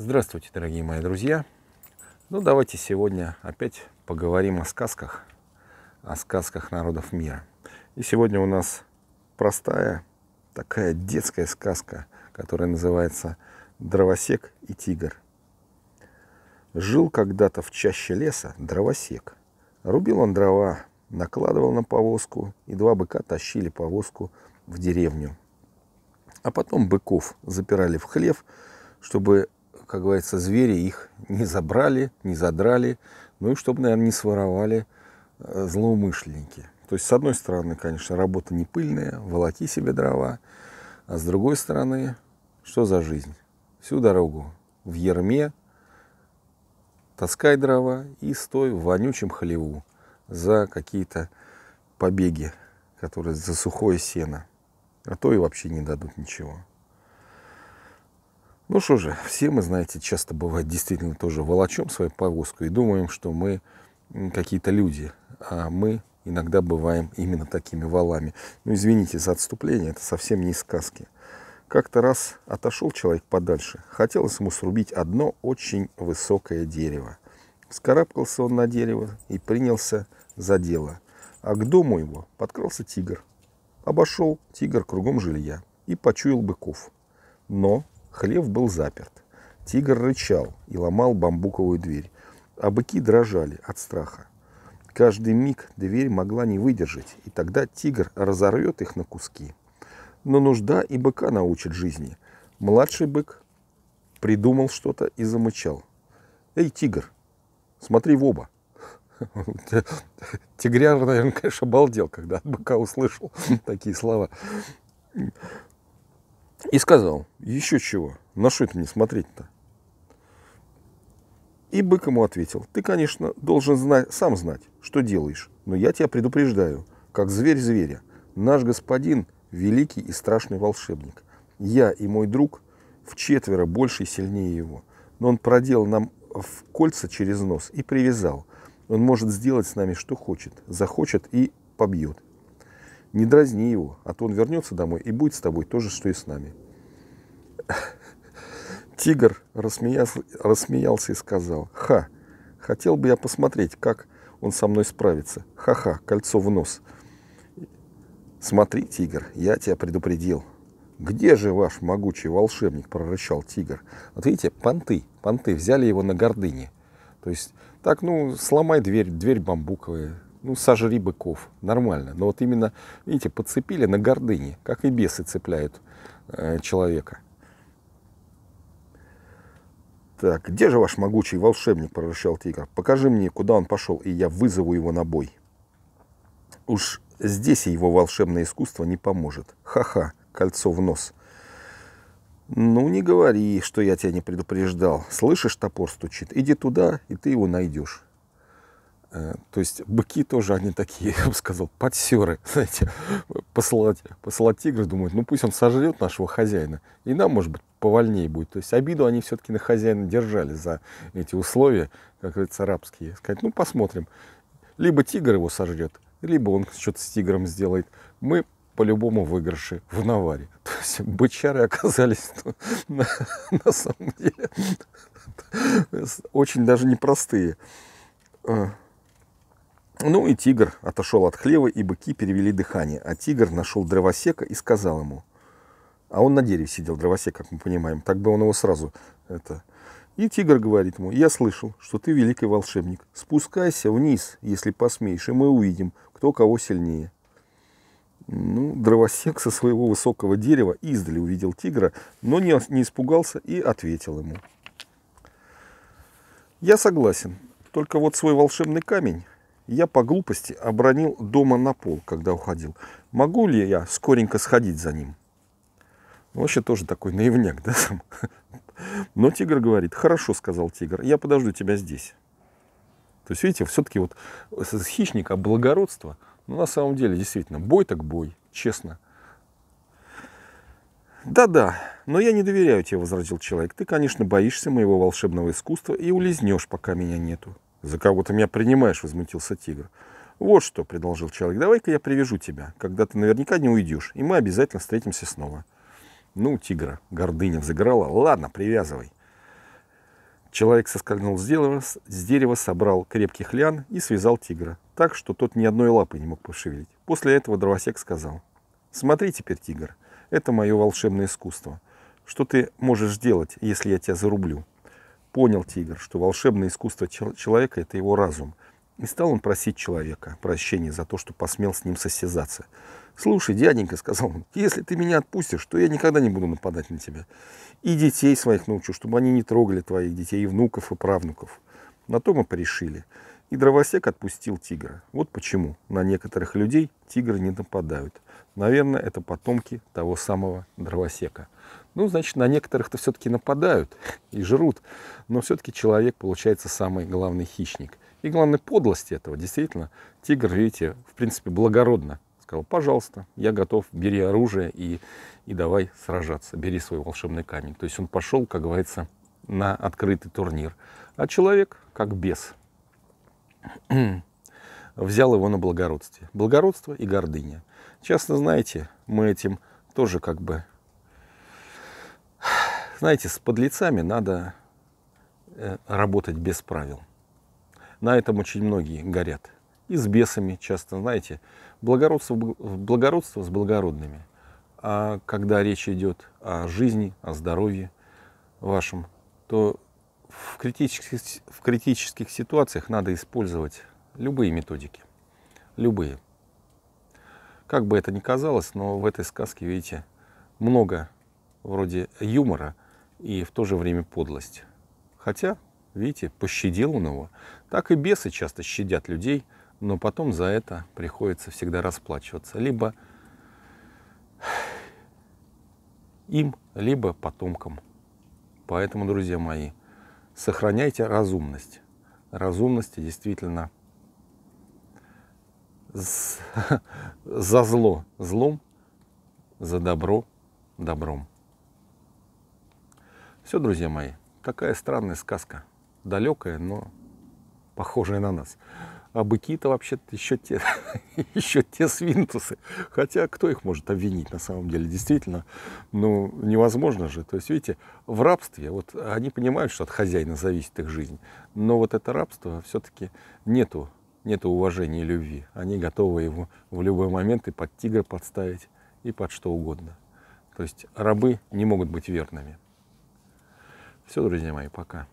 Здравствуйте, дорогие мои друзья! Ну, давайте сегодня опять поговорим о сказках, о сказках народов мира. И сегодня у нас простая, такая детская сказка, которая называется «Дровосек и тигр». Жил когда-то в чаще леса дровосек. Рубил он дрова, накладывал на повозку, и два быка тащили повозку в деревню. А потом быков запирали в хлев, чтобы как говорится, звери их не забрали, не задрали, ну и чтобы, наверное, не своровали э, злоумышленники. То есть, с одной стороны, конечно, работа не пыльная, волоки себе дрова, а с другой стороны, что за жизнь? Всю дорогу в ерме, таскай дрова и стой в вонючем хлеву за какие-то побеги, которые за сухое сено. А то и вообще не дадут ничего. Ну что же, все мы, знаете, часто бывает действительно тоже волочем свою повозку и думаем, что мы какие-то люди, а мы иногда бываем именно такими валами. Ну извините за отступление, это совсем не сказки. Как-то раз отошел человек подальше, хотелось ему срубить одно очень высокое дерево. Скарабкался он на дерево и принялся за дело. А к дому его подкрался тигр. Обошел тигр кругом жилья и почуял быков. Но Хлев был заперт. Тигр рычал и ломал бамбуковую дверь, а быки дрожали от страха. Каждый миг дверь могла не выдержать, и тогда тигр разорвет их на куски. Но нужда и быка научит жизни. Младший бык придумал что-то и замычал. «Эй, тигр, смотри в оба!» Тигряр, наверное, конечно, обалдел, когда от быка услышал такие слова. И сказал, еще чего, на что это мне смотреть-то? И бык ему ответил, ты, конечно, должен знать, сам знать, что делаешь, но я тебя предупреждаю, как зверь зверя, наш господин – великий и страшный волшебник. Я и мой друг в четверо больше и сильнее его, но он проделал нам в кольца через нос и привязал. Он может сделать с нами что хочет, захочет и побьет. Не дразни его, а то он вернется домой и будет с тобой то же, что и с нами. Тигр рассмеялся, рассмеялся и сказал, «Ха, хотел бы я посмотреть, как он со мной справится. Ха-ха, кольцо в нос». «Смотри, тигр, я тебя предупредил». «Где же ваш могучий волшебник?» – прорычал тигр. Вот видите, понты, понты взяли его на гордыне. То есть так, ну, сломай дверь, дверь бамбуковая, ну, сожри быков, нормально. Но вот именно, видите, подцепили на гордыне, как и бесы цепляют э, человека. Так, где же ваш могучий волшебник, прорычал тигр. Покажи мне, куда он пошел, и я вызову его на бой. Уж здесь его волшебное искусство не поможет. Ха-ха, кольцо в нос. Ну, не говори, что я тебя не предупреждал. Слышишь, топор стучит. Иди туда, и ты его найдешь. Э, то есть быки тоже, они такие, я бы сказал, подсеры, знаете, посылать, посылать тигры, думают, ну пусть он сожрет нашего хозяина, и нам, может быть, повольнее будет. То есть обиду они все-таки на хозяина держали за эти условия, как говорится, арабские. Сказать, ну посмотрим, либо тигр его сожрет, либо он что-то с тигром сделает. Мы по-любому выигрыше в наваре. То есть бычары оказались ну, на, на самом деле очень даже непростые. А, ну и тигр отошел от хлева, и быки перевели дыхание, а тигр нашел дровосека и сказал ему. А он на дереве сидел, дровосек, как мы понимаем, так бы он его сразу... Это... И тигр говорит ему, я слышал, что ты великий волшебник, спускайся вниз, если посмеешь, и мы увидим, кто кого сильнее. Ну, дровосек со своего высокого дерева издали увидел тигра, но не, не испугался и ответил ему. Я согласен, только вот свой волшебный камень я по глупости обронил дома на пол, когда уходил. Могу ли я скоренько сходить за ним? Ну, вообще тоже такой наивняк, да, сам? Но тигр говорит, хорошо, сказал тигр, я подожду тебя здесь. То есть, видите, все-таки вот хищник, а благородство, ну, на самом деле, действительно, бой так бой, честно. Да-да, но я не доверяю тебе, возразил человек. Ты, конечно, боишься моего волшебного искусства и улизнешь, пока меня нету. «За кого ты меня принимаешь?» – возмутился тигр. «Вот что», – предложил человек, – «давай-ка я привяжу тебя, когда ты наверняка не уйдешь, и мы обязательно встретимся снова». «Ну, тигра», – гордыня взыграла, – «ладно, привязывай». Человек соскользнул с дерева, с дерева, собрал крепкий хлян и связал тигра, так, что тот ни одной лапы не мог пошевелить. После этого дровосек сказал, «Смотри теперь, тигр, это мое волшебное искусство. Что ты можешь сделать, если я тебя зарублю?» понял тигр, что волшебное искусство человека – это его разум. И стал он просить человека прощения за то, что посмел с ним состязаться. «Слушай, дяденька», — сказал он, — «если ты меня отпустишь, то я никогда не буду нападать на тебя. И детей своих научу, чтобы они не трогали твоих детей, и внуков, и правнуков». На то мы порешили. И дровосек отпустил тигра. Вот почему на некоторых людей тигры не нападают. Наверное, это потомки того самого дровосека. Ну, значит, на некоторых-то все-таки нападают и жрут, но все-таки человек получается самый главный хищник. И главной подлости этого, действительно, тигр, видите, в принципе, благородно сказал, пожалуйста, я готов, бери оружие и, и давай сражаться, бери свой волшебный камень. То есть он пошел, как говорится, на открытый турнир. А человек, как бес, взял его на благородстве. Благородство и гордыня. Честно, знаете, мы этим тоже как бы знаете, с подлецами надо э, работать без правил. На этом очень многие горят. И с бесами часто, знаете, благородство, благородство с благородными. А когда речь идет о жизни, о здоровье вашем, то в критических, в критических ситуациях надо использовать любые методики. Любые. Как бы это ни казалось, но в этой сказке, видите, много вроде юмора – и в то же время подлость. Хотя, видите, пощадил он его. Так и бесы часто щадят людей, но потом за это приходится всегда расплачиваться. Либо им, либо потомкам. Поэтому, друзья мои, сохраняйте разумность. Разумность действительно за зло злом, за добро добром. Все, друзья мои, такая странная сказка. Далекая, но похожая на нас. А быки-то вообще-то еще те, еще те свинтусы. Хотя кто их может обвинить на самом деле? Действительно, ну невозможно же. То есть, видите, в рабстве, вот они понимают, что от хозяина зависит их жизнь. Но вот это рабство все-таки нету, нету уважения и любви. Они готовы его в любой момент и под тигра подставить, и под что угодно. То есть рабы не могут быть верными. Все, друзья мои, пока.